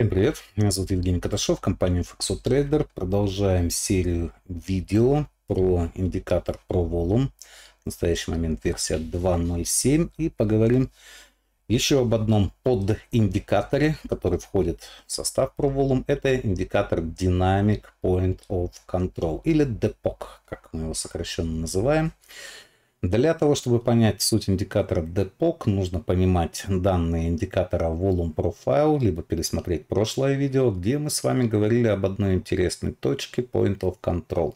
Всем привет, меня зовут Евгений Каташов, компания Foxo Trader. Продолжаем серию видео про индикатор Pro Volume. В настоящий момент версия 2.0.7 и поговорим еще об одном подиндикаторе, который входит в состав Pro Volume. Это индикатор Dynamic Point of Control или DPOC, как мы его сокращенно называем. Для того, чтобы понять суть индикатора DPOC, нужно понимать данные индикатора Volume Profile, либо пересмотреть прошлое видео, где мы с вами говорили об одной интересной точке Point of Control.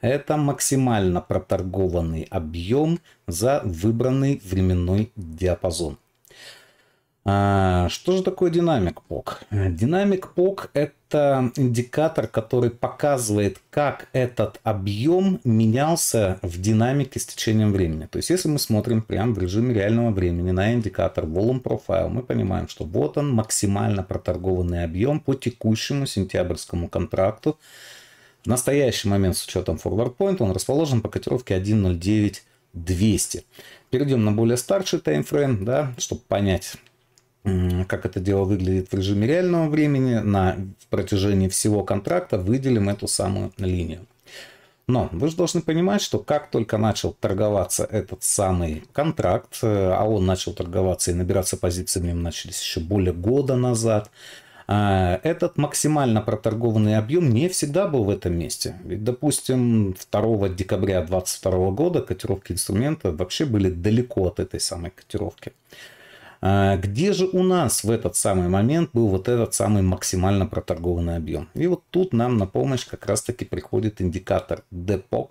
Это максимально проторгованный объем за выбранный временной диапазон. А, что же такое динамик ПОК? Динамик ПОК это индикатор, который показывает, как этот объем менялся в динамике с течением времени. То есть, если мы смотрим прямо в режиме реального времени на индикатор Volume Profile, мы понимаем, что вот он, максимально проторгованный объем по текущему сентябрьскому контракту. В настоящий момент с учетом Forward Point он расположен по котировке 1.09. 200. Перейдем на более старший таймфрейм, да, чтобы понять, как это дело выглядит в режиме реального времени, на протяжении всего контракта выделим эту самую линию. Но вы же должны понимать, что как только начал торговаться этот самый контракт, э, а он начал торговаться и набираться позиции в нем начались еще более года назад, э, этот максимально проторгованный объем не всегда был в этом месте. Ведь, допустим, 2 декабря 2022 года котировки инструмента вообще были далеко от этой самой котировки. А, где же у нас в этот самый момент был вот этот самый максимально проторгованный объем? И вот тут нам на помощь как раз-таки приходит индикатор DPOC.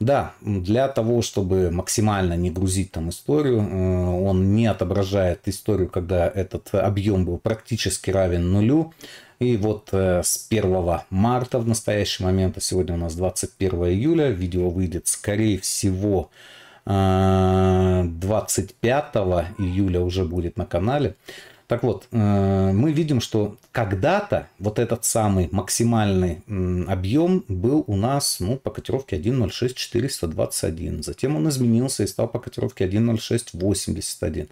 Да, для того, чтобы максимально не грузить там историю, э, он не отображает историю, когда этот объем был практически равен нулю. И вот э, с 1 марта в настоящий момент, а сегодня у нас 21 июля, видео выйдет скорее всего 25 а, июля уже будет на канале. Так вот, э, мы видим, что когда-то вот этот самый максимальный объем был у нас ну, по котировке 1.06421. Затем он изменился и стал по котировке 1.06881.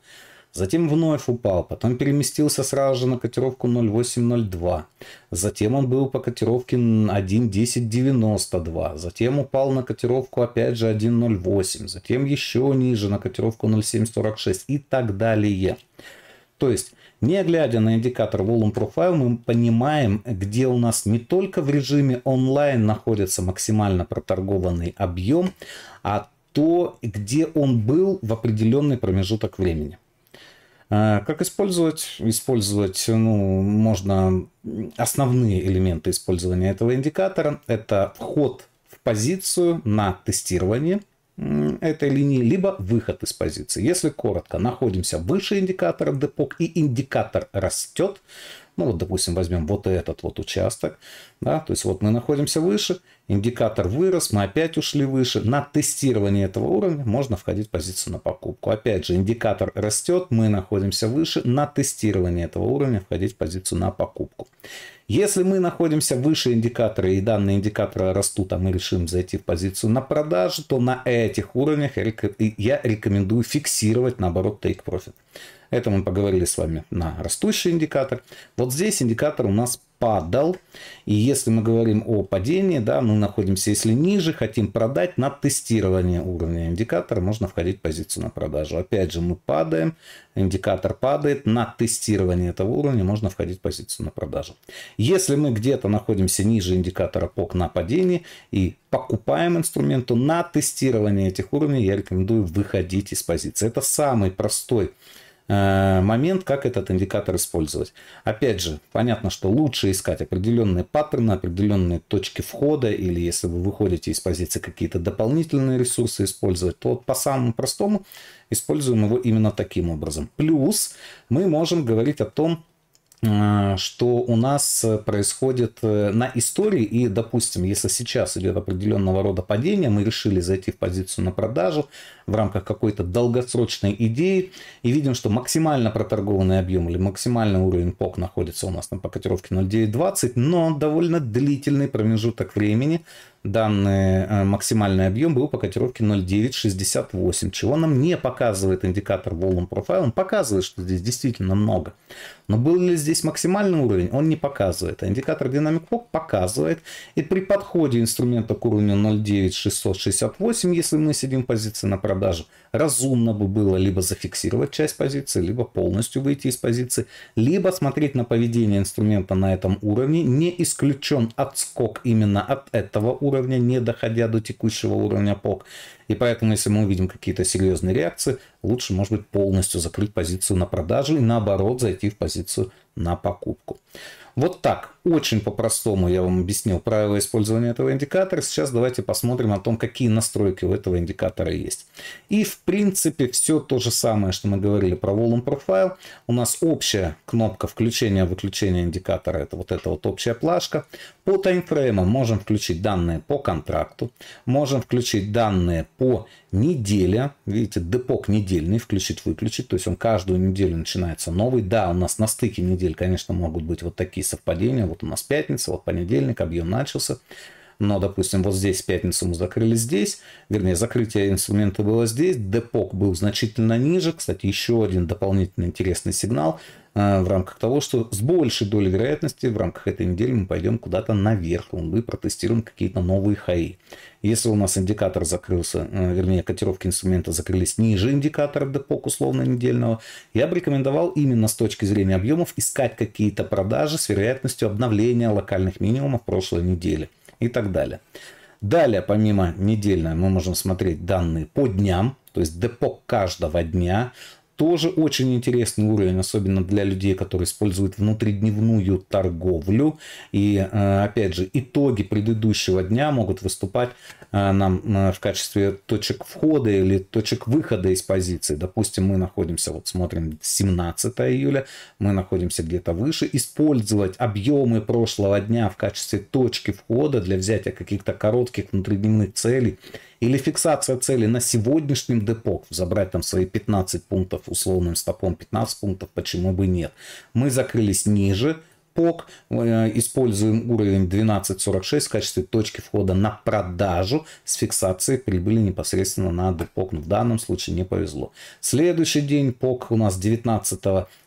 Затем вновь упал, потом переместился сразу же на котировку 0802. Затем он был по котировке 1.1092. Затем упал на котировку опять же 1.08. Затем еще ниже на котировку 0.746 и так далее. То есть, не глядя на индикатор Volume Profile, мы понимаем, где у нас не только в режиме онлайн находится максимально проторгованный объем, а то, где он был в определенный промежуток времени. А, как использовать? Использовать, ну, можно основные элементы использования этого индикатора. Это вход в позицию на тестирование этой линии, либо выход из позиции. Если коротко, находимся выше индикатора депок и индикатор растет, ну вот, допустим, возьмем вот этот вот участок, да, то есть вот мы находимся выше, Индикатор вырос, мы опять ушли выше. На тестирование этого уровня можно входить в позицию на покупку. Опять же, индикатор растет, мы находимся выше. На тестирование этого уровня входить в позицию на покупку. Если мы находимся выше индикатора и данные индикатора растут, а мы решим зайти в позицию на продажу, то на этих уровнях я рекомендую фиксировать, наоборот, take profit. Это мы поговорили с вами на растущий индикатор. Вот здесь индикатор у нас падал. И если мы говорим о падении, да, мы находимся, если ниже, хотим продать на тестирование уровня индикатора, можно входить в позицию на продажу. Опять же, мы падаем, индикатор падает, на тестирование этого уровня можно входить в позицию на продажу. Если мы где-то находимся ниже индикатора ПОК на падении и покупаем инструмент, то на тестирование этих уровней я рекомендую выходить из позиции. Это самый простой Э, момент, как этот индикатор использовать. Опять же, понятно, что лучше искать определенные паттерны, определенные точки входа, или если вы выходите из позиции какие-то дополнительные ресурсы использовать, то вот по самому простому используем его именно таким образом. Плюс мы можем говорить о том, Э, что у нас э, происходит э, на истории, и, допустим, если сейчас идет определенного рода падение, мы решили зайти в позицию на продажу в рамках какой-то долгосрочной идеи, и видим, что максимально проторгованный объем или максимальный уровень ПОК находится у нас на по котировке 0.920, но довольно длительный промежуток времени данный э, максимальный объем был по котировке 0,968, чего нам не показывает индикатор Volume Profile. Он показывает, что здесь действительно много. Но был ли здесь максимальный уровень, он не показывает. А индикатор Dynamic Walk показывает. И при подходе инструмента к уровню 0,9668, если мы сидим в позиции на продаже, разумно бы было либо зафиксировать часть позиции, либо полностью выйти из позиции, либо смотреть на поведение инструмента на этом уровне. Не исключен отскок именно от этого уровня уровня, не доходя до текущего уровня ПОК. И поэтому, если мы увидим какие-то серьезные реакции, лучше, может быть, полностью закрыть позицию на продажу и наоборот зайти в позицию на покупку. Вот так, очень по-простому я вам объяснил правила использования этого индикатора. Сейчас давайте посмотрим о том, какие настройки у этого индикатора есть. И в принципе все то же самое, что мы говорили про Volume Profile. У нас общая кнопка включения-выключения индикатора, это вот эта вот общая плашка. По таймфреймам можем включить данные по контракту, можем включить данные по неделе. Видите, депок недельный, включить-выключить, то есть он каждую неделю начинается новый. Да, у нас на стыке недель, конечно, могут быть вот такие есть совпадения. Вот у нас пятница, вот понедельник, объем начался. Но, допустим, вот здесь пятницу мы закрыли здесь, вернее, закрытие инструмента было здесь, депок был значительно ниже. Кстати, еще один дополнительный интересный сигнал. Э, в рамках того, что с большей долей вероятности в рамках этой недели мы пойдем куда-то наверх, мы протестируем какие-то новые хаи. Если у нас индикатор закрылся, э, вернее, котировки инструмента закрылись ниже индикатора депок условно-недельного, я бы рекомендовал именно с точки зрения объемов искать какие-то продажи с вероятностью обновления локальных минимумов прошлой недели и так далее. Далее, помимо недельной, мы можем смотреть данные по дням, то есть депо каждого дня. Тоже очень интересный уровень, особенно для людей, которые используют внутридневную торговлю. И, э, опять же, итоги предыдущего дня могут выступать э, нам э, в качестве точек входа или точек выхода из позиции. Допустим, мы находимся, вот смотрим 17 июля, мы находимся где-то выше. Использовать объемы прошлого дня в качестве точки входа для взятия каких-то коротких внутридневных целей или фиксация цели на сегодняшнем депо, забрать там свои 15 пунктов условным стопом, 15 пунктов, почему бы нет. Мы закрылись ниже, ПОК, э, используем уровень 12.46 в качестве точки входа на продажу с фиксацией прибыли непосредственно на депок. Но в данном случае не повезло. Следующий день ПОК у нас 19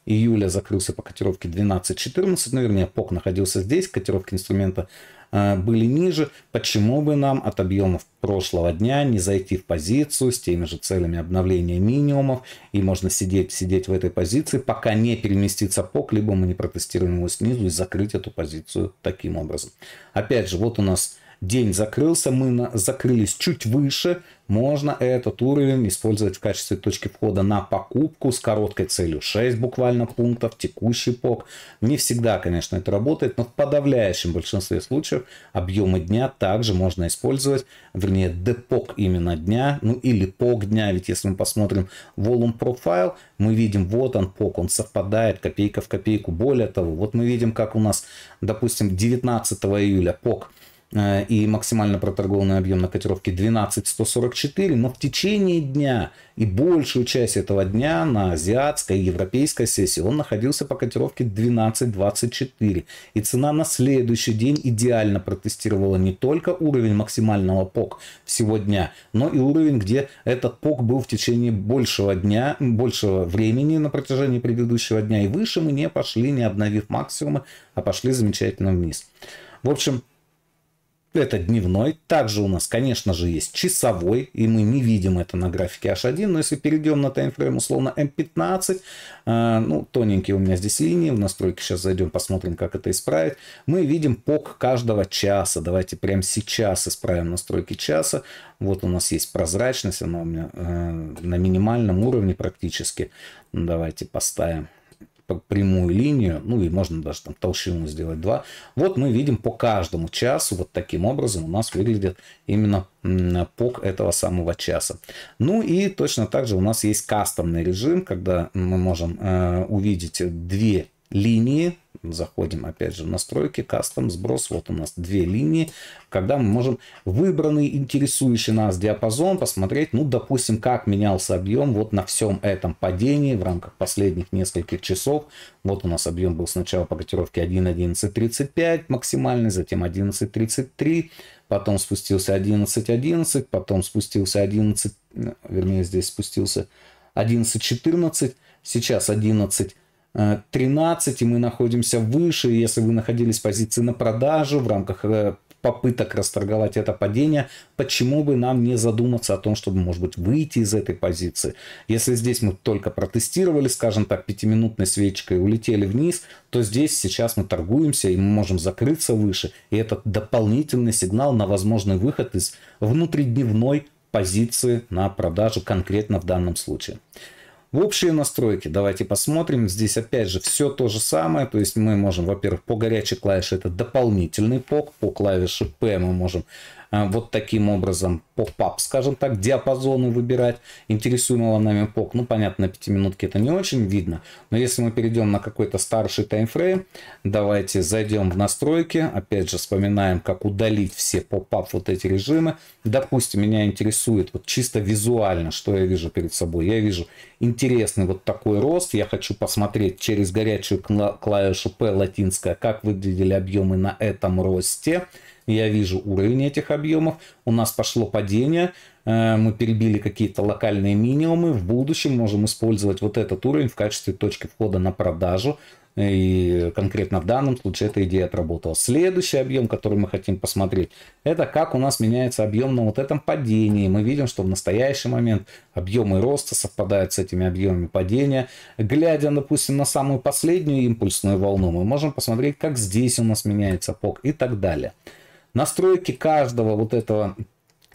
июля закрылся по котировке 12.14. Ну, вернее, ПОК находился здесь, котировки инструмента Э, были ниже, почему бы нам от объемов прошлого дня не зайти в позицию с теми же целями обновления минимумов, и можно сидеть, сидеть в этой позиции, пока не переместится ПОК, либо мы не протестируем его снизу и закрыть эту позицию таким образом. Опять же, вот у нас день закрылся, мы на, закрылись чуть выше, можно этот уровень использовать в качестве точки входа на покупку с короткой целью 6 буквально пунктов, текущий ПОК. Не всегда, конечно, это работает, но в подавляющем большинстве случаев объемы дня также можно использовать, вернее, депок именно дня, ну или ПОК дня, ведь если мы посмотрим Volume профайл мы видим, вот он ПОК, он совпадает копейка в копейку. Более того, вот мы видим, как у нас, допустим, 19 июля ПОК Э, и максимально проторгованный объем на котировке 12,144, но в течение дня и большую часть этого дня на азиатской и европейской сессии он находился по котировке 12,24. И цена на следующий день идеально протестировала не только уровень максимального ПОК всего дня, но и уровень, где этот ПОК был в течение большего дня, большего времени на протяжении предыдущего дня. И выше мы не пошли, не обновив максимумы, а пошли замечательно вниз. В общем, это дневной. Также у нас, конечно же, есть часовой, и мы не видим это на графике H1, но если перейдем на таймфрейм условно M15, эм э, ну, тоненькие у меня здесь линии, в настройки сейчас зайдем, посмотрим, как это исправить. Мы видим пок каждого часа. Давайте прямо сейчас исправим настройки часа. Вот у нас есть прозрачность, она у меня э, на минимальном уровне практически. Давайте поставим прямую линию, ну и можно даже там толщину сделать 2. Вот мы видим по каждому часу, вот таким образом у нас выглядит именно пок этого самого часа. Ну и точно так же у нас есть кастомный режим, когда мы можем э, увидеть две линии, заходим опять же в настройки, кастом, сброс, вот у нас две линии, когда мы можем выбранный интересующий нас диапазон посмотреть, ну, допустим, как менялся объем вот на всем этом падении в рамках последних нескольких часов. Вот у нас объем был сначала по котировке 1.1135 максимальный, затем 11.33, потом спустился 11.11, 11, потом спустился 11, вернее, здесь спустился 11.14, сейчас 11 13, э, и мы находимся выше. Если вы находились в позиции на продажу в рамках э, попыток расторговать это падение, почему бы нам не задуматься о том, чтобы, может быть, выйти из этой позиции. Если здесь мы только протестировали, скажем так, пятиминутной свечкой, улетели вниз, то здесь сейчас мы торгуемся и мы можем закрыться выше. И это дополнительный сигнал на возможный выход из внутридневной позиции на продажу конкретно в данном случае. В Общие настройки, давайте посмотрим. Здесь опять же все то же самое. То есть мы можем, во-первых, по горячей клавише это дополнительный POC. По клавише P мы можем а, вот таким образом поп-ап, скажем так, диапазоны выбирать интересуемого нами поп, Ну, понятно, на 5 минутке это не очень видно, но если мы перейдем на какой-то старший таймфрейм, давайте зайдем в настройки, опять же вспоминаем, как удалить все поп-ап вот эти режимы. Допустим, меня интересует вот чисто визуально, что я вижу перед собой. Я вижу интересный вот такой рост, я хочу посмотреть через горячую клавишу P латинская, как выглядели объемы на этом росте я вижу уровень этих объемов, у нас пошло падение, э, мы перебили какие-то локальные минимумы, в будущем можем использовать вот этот уровень в качестве точки входа на продажу, и конкретно в данном случае эта идея отработала. Следующий объем, который мы хотим посмотреть, это как у нас меняется объем на вот этом падении. Мы видим, что в настоящий момент объемы роста совпадают с этими объемами падения. Глядя, допустим, на самую последнюю импульсную волну, мы можем посмотреть, как здесь у нас меняется ПОК и так далее настройки каждого вот этого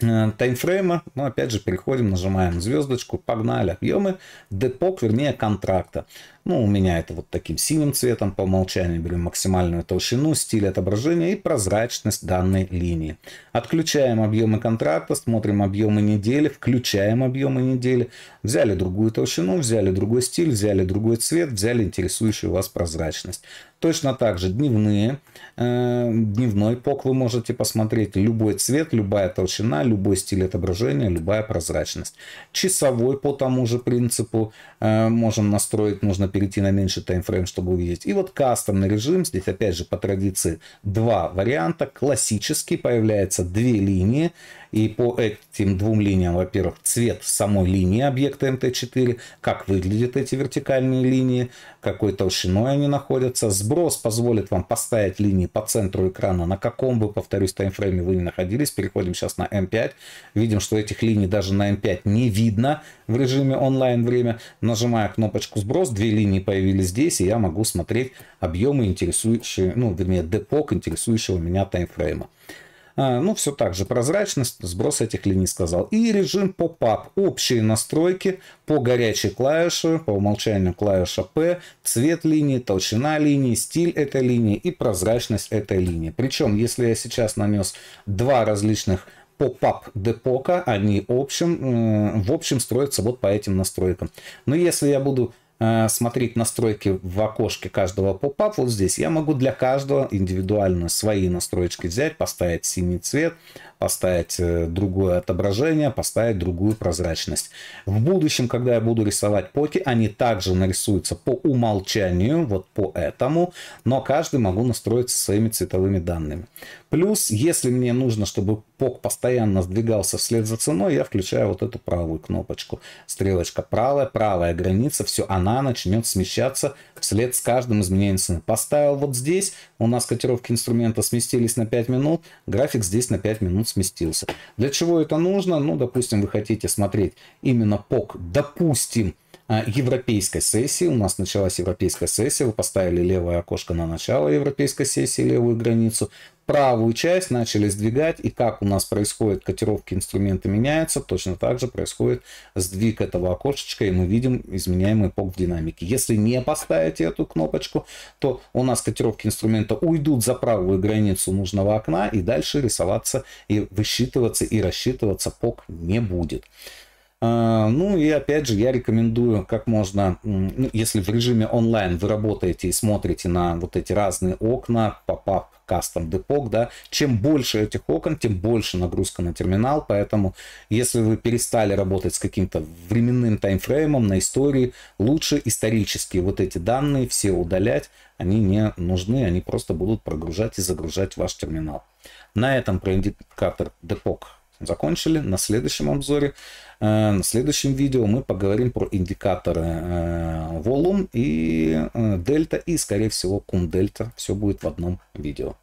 э, таймфрейма, ну опять же переходим, нажимаем звездочку, погнали объемы, депок, вернее контракта. Ну, у меня это вот таким синим цветом, по умолчанию берем максимальную толщину, стиль отображения и прозрачность данной линии. Отключаем объемы контракта, смотрим объемы недели, включаем объемы недели, взяли другую толщину, взяли другой стиль, взяли другой цвет, взяли интересующую вас прозрачность. Точно так же дневные, э, дневной пок вы можете посмотреть. Любой цвет, любая толщина, любой стиль отображения, любая прозрачность. Часовой по тому же принципу э, можем настроить. Нужно перейти на меньший таймфрейм, чтобы увидеть. И вот кастомный режим. Здесь опять же по традиции два варианта. Классический появляется две линии. И по этим двум линиям, во-первых, цвет самой линии объекта МТ-4, как выглядят эти вертикальные линии, какой толщиной они находятся. Сброс позволит вам поставить линии по центру экрана, на каком бы, повторюсь, таймфрейме вы ни находились. Переходим сейчас на М5. Видим, что этих линий даже на М5 не видно в режиме онлайн время. Нажимая кнопочку сброс, две линии появились здесь, и я могу смотреть объемы интересующие, ну, вернее, депок интересующего меня таймфрейма. А, ну, все так же прозрачность, сброс этих линий сказал. И режим поп-ап. Общие настройки по горячей клавише, по умолчанию клавиша P, цвет линии, толщина линии, стиль этой линии и прозрачность этой линии. Причем, если я сейчас нанес два различных поп-ап депока, они общем, э, в общем строятся вот по этим настройкам. Но если я буду Э, смотреть настройки в окошке каждого поп-ап вот здесь. Я могу для каждого индивидуально свои настройки взять, поставить синий цвет, поставить э, другое отображение, поставить другую прозрачность. В будущем, когда я буду рисовать поки, они также нарисуются по умолчанию, вот по этому, но каждый могу настроить своими цветовыми данными. Плюс, если мне нужно, чтобы пок постоянно сдвигался вслед за ценой, я включаю вот эту правую кнопочку. Стрелочка правая, правая граница, все, она начнет смещаться вслед с каждым изменением цены. Поставил вот здесь, у нас котировки инструмента сместились на 5 минут, график здесь на 5 минут сместился. Для чего это нужно? Ну, допустим, вы хотите смотреть именно пок, допустим, а, европейской сессии. У нас началась европейская сессия. Вы поставили левое окошко на начало европейской сессии, левую границу правую часть начали сдвигать, и как у нас происходит котировки инструмента меняются, точно так же происходит сдвиг этого окошечка, и мы видим изменяемый пок в динамике. Если не поставите эту кнопочку, то у нас котировки инструмента уйдут за правую границу нужного окна, и дальше рисоваться и высчитываться и рассчитываться пок не будет. А, ну и опять же я рекомендую как можно, ну, если в режиме онлайн вы работаете и смотрите на вот эти разные окна, поп-ап кастом депок, да, чем больше этих окон, тем больше нагрузка на терминал, поэтому если вы перестали работать с каким-то временным таймфреймом на истории, лучше исторические вот эти данные все удалять, они не нужны, они просто будут прогружать и загружать ваш терминал. На этом про индикатор депок закончили. На следующем обзоре, э, на следующем видео мы поговорим про индикаторы э, Volume и э, Дельта и, скорее всего, Кун Дельта. Все будет в одном видео.